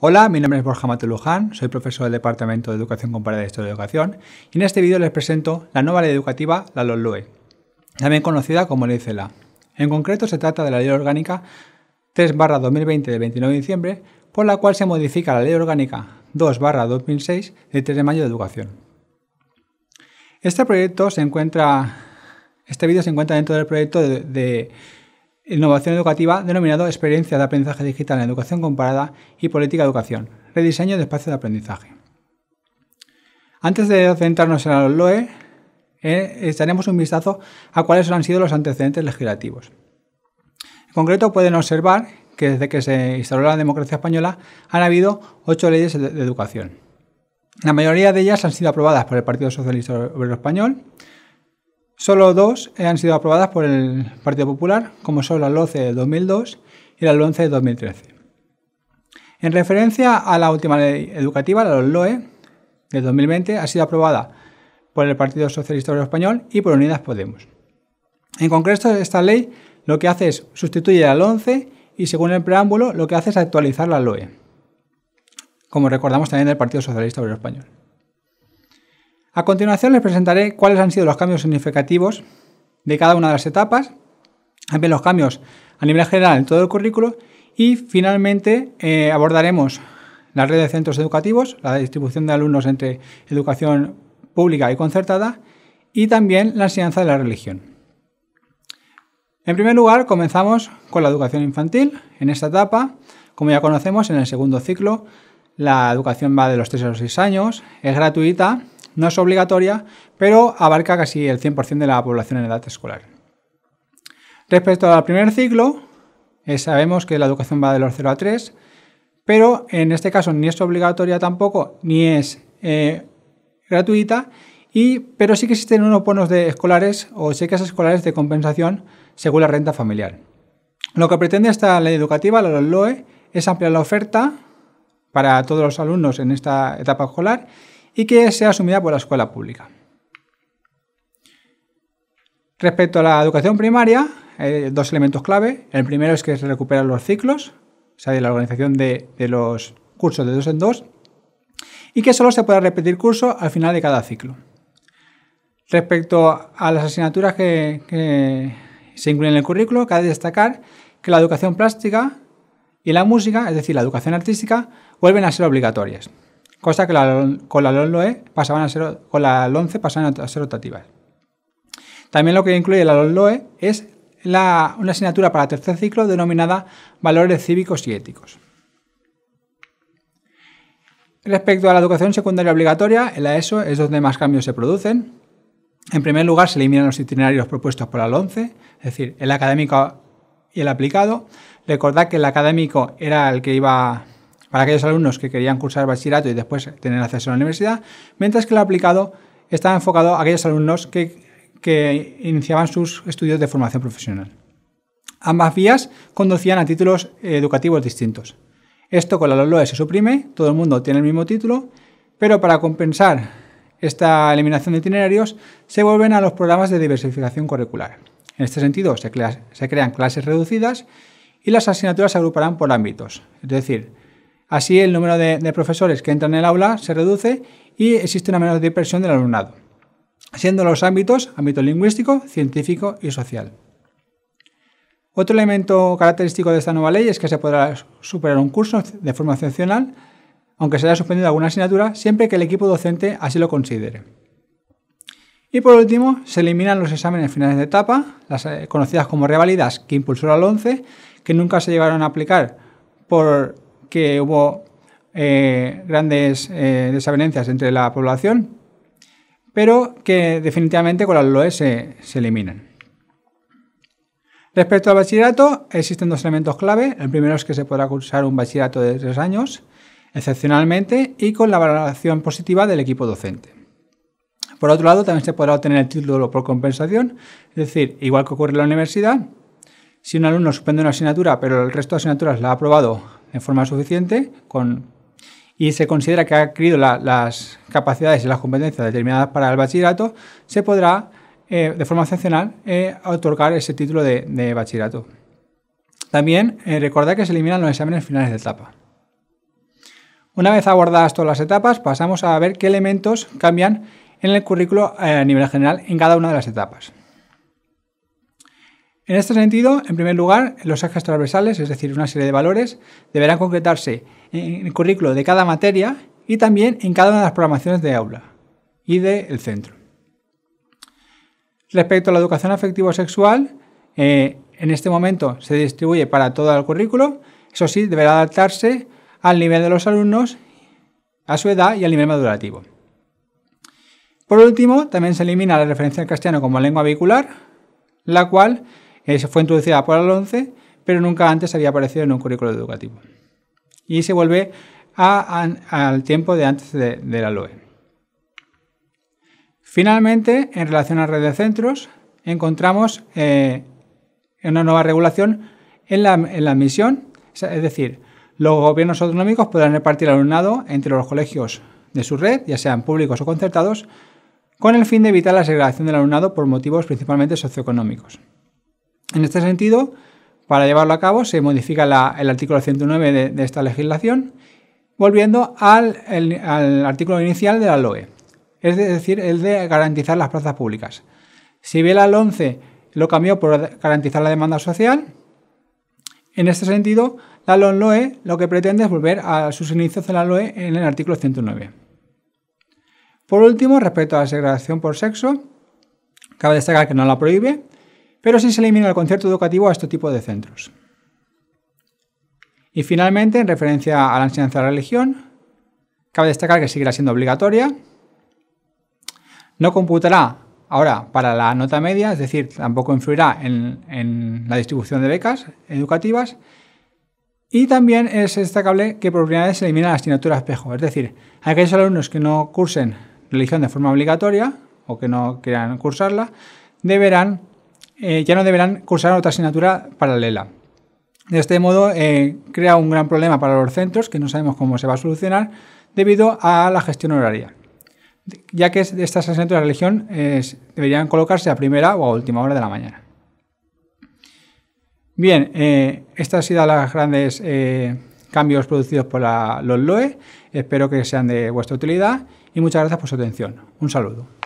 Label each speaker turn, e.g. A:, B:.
A: Hola, mi nombre es Borja Matuluján, soy profesor del Departamento de Educación Comparada de Historia de Educación y en este vídeo les presento la nueva ley educativa, la LOLUE, también conocida como Ley CELA. En concreto se trata de la Ley Orgánica 3-2020 de 29 de diciembre, por la cual se modifica la Ley Orgánica 2-2006 de 3 de mayo de Educación. Este proyecto se encuentra... Este vídeo se encuentra dentro del proyecto de Innovación educativa denominado Experiencia de Aprendizaje Digital en Educación Comparada y Política de Educación, Rediseño de Espacio de Aprendizaje. Antes de centrarnos en la LOE, eh, echaremos un vistazo a cuáles han sido los antecedentes legislativos. En concreto, pueden observar que desde que se instaló la democracia española han habido ocho leyes de educación. La mayoría de ellas han sido aprobadas por el Partido Socialista Obrero Español, Solo dos han sido aprobadas por el Partido Popular, como son la 11 de 2002 y la 11 de 2013. En referencia a la última ley educativa, la LOE, de 2020, ha sido aprobada por el Partido Socialista Obrero Español y por Unidas Podemos. En concreto, esta ley lo que hace es sustituir la 11 y, según el preámbulo, lo que hace es actualizar la LOE, como recordamos también del Partido Socialista Obrero Español. A continuación les presentaré cuáles han sido los cambios significativos de cada una de las etapas, también los cambios a nivel general en todo el currículo y finalmente eh, abordaremos la red de centros educativos, la distribución de alumnos entre educación pública y concertada y también la enseñanza de la religión. En primer lugar, comenzamos con la educación infantil. En esta etapa, como ya conocemos, en el segundo ciclo, la educación va de los 3 a los 6 años, es gratuita no es obligatoria, pero abarca casi el 100% de la población en edad escolar. Respecto al primer ciclo, eh, sabemos que la educación va de los 0 a 3, pero en este caso ni es obligatoria tampoco, ni es eh, gratuita, y, pero sí que existen unos bonos de escolares o cheques escolares de compensación según la renta familiar. Lo que pretende esta ley educativa, la LOE, es ampliar la oferta para todos los alumnos en esta etapa escolar y que sea asumida por la escuela pública. Respecto a la educación primaria, hay eh, dos elementos clave. El primero es que se recuperan los ciclos, o sea, la organización de, los cursos de dos en dos, y que solo se pueda repetir curso al final de cada ciclo. Respecto a las asignaturas que se incluyen en el currículo, cabe destacar que la educación plástica y la música, es decir, la educación artística, vuelven a ser obligatorias cosa que con la -LOE pasaban a ser, con la LONCE pasaban a ser optativas. También lo que incluye la -LOE es una asignatura para tercer ciclo denominada Valores cívicos y éticos. Respecto a la educación secundaria obligatoria, en la ESO es donde más cambios se producen. En primer lugar, se eliminan los itinerarios propuestos por la LONCE, es decir, el académico y el aplicado. Recordad que el académico era el que iba para aquellos alumnos que querían cursar bachillerato y después tener acceso a la universidad, mientras que el aplicado estaba enfocado a aquellos alumnos que, iniciaban sus estudios de formación profesional. Ambas vías conducían a títulos eh, educativos distintos. Esto con la LOLOE se suprime, todo el mundo tiene el mismo título, pero para compensar esta eliminación de itinerarios se vuelven a los programas de diversificación curricular. En este sentido, se, se crean clases reducidas y las asignaturas se agruparán por ámbitos, es decir, Así el número de, profesores que entran en el aula se reduce y existe una menor dispersión del alumnado, siendo los ámbitos ámbito lingüístico, científico y social. Otro elemento característico de esta nueva ley es que se podrá superar un curso de forma excepcional, aunque se haya suspendido alguna asignatura, siempre que el equipo docente así lo considere. Y por último, se eliminan los exámenes finales de etapa, las eh, conocidas como revalidas que impulsó la 11, que nunca se llegaron a aplicar por que hubo eh, grandes eh, desavenencias entre la población, pero que definitivamente con la LOE se, se eliminan. Respecto al bachillerato, existen dos elementos clave. El primero es que se podrá cursar un bachillerato de tres años, excepcionalmente, y con la valoración positiva del equipo docente. Por otro lado, también se podrá obtener el título por compensación, es decir, igual que ocurre en la universidad, si un alumno suspende una asignatura, pero el resto de asignaturas la ha aprobado en forma suficiente con, y se considera que ha adquirido las capacidades y las competencias determinadas para el bachillerato, se podrá eh, de forma excepcional eh, otorgar ese título de, bachillerato. También eh, recordar que se eliminan los exámenes finales de etapa. Una vez abordadas todas las etapas, pasamos a ver qué elementos cambian en el currículo a nivel general en cada una de las etapas. En este sentido, en primer lugar, los ejes transversales, es decir, una serie de valores, deberán concretarse en el currículo de cada materia y también en cada una de las programaciones de aula y del centro. Respecto a la educación afectivo-sexual, eh, en este momento se distribuye para todo el currículo, eso sí, deberá adaptarse al nivel de los alumnos, a su edad y al nivel madurativo. Por último, también se elimina la referencia al castellano como lengua vehicular, la cual eso fue introducida por 11, pero nunca antes había aparecido en un currículo educativo. Y se vuelve al tiempo de antes de, la LOE. Finalmente, en relación a redes red de centros, encontramos eh, una nueva regulación en la, en la admisión, es decir, los gobiernos autonómicos podrán repartir alumnado entre los colegios de su red, ya sean públicos o concertados, con el fin de evitar la segregación del alumnado por motivos principalmente socioeconómicos. En este sentido, para llevarlo a cabo se modifica el artículo 109 de, esta legislación, volviendo al, artículo inicial de la LOE, es decir, el de garantizar las plazas públicas. Si bien la 11 lo cambió por garantizar la demanda social, en este sentido, la LOE lo que pretende es volver a sus inicios de la LOE en el artículo 109. Por último, respecto a la segregación por sexo, cabe destacar que no la prohíbe, pero sí se elimina el concierto educativo a este tipo de centros. Y finalmente, en referencia a la enseñanza de la religión, cabe destacar que seguirá siendo obligatoria. No computará ahora para la nota media, es decir, tampoco influirá en, la distribución de becas educativas. Y también es destacable que por primera vez se elimina la asignatura espejo, es decir, aquellos alumnos que no cursen religión de forma obligatoria o que no quieran cursarla, deberán eh, ya no deberán cursar otra asignatura paralela. De este modo, eh, crea un gran problema para los centros que no sabemos cómo se va a solucionar debido a la gestión horaria, ya que estas asignaturas de religión eh, deberían colocarse a primera o a última hora de la mañana. Bien, eh, estas han sido las grandes cambios producidos por los LOE. Espero que sean de vuestra utilidad y muchas gracias por su atención. Un saludo.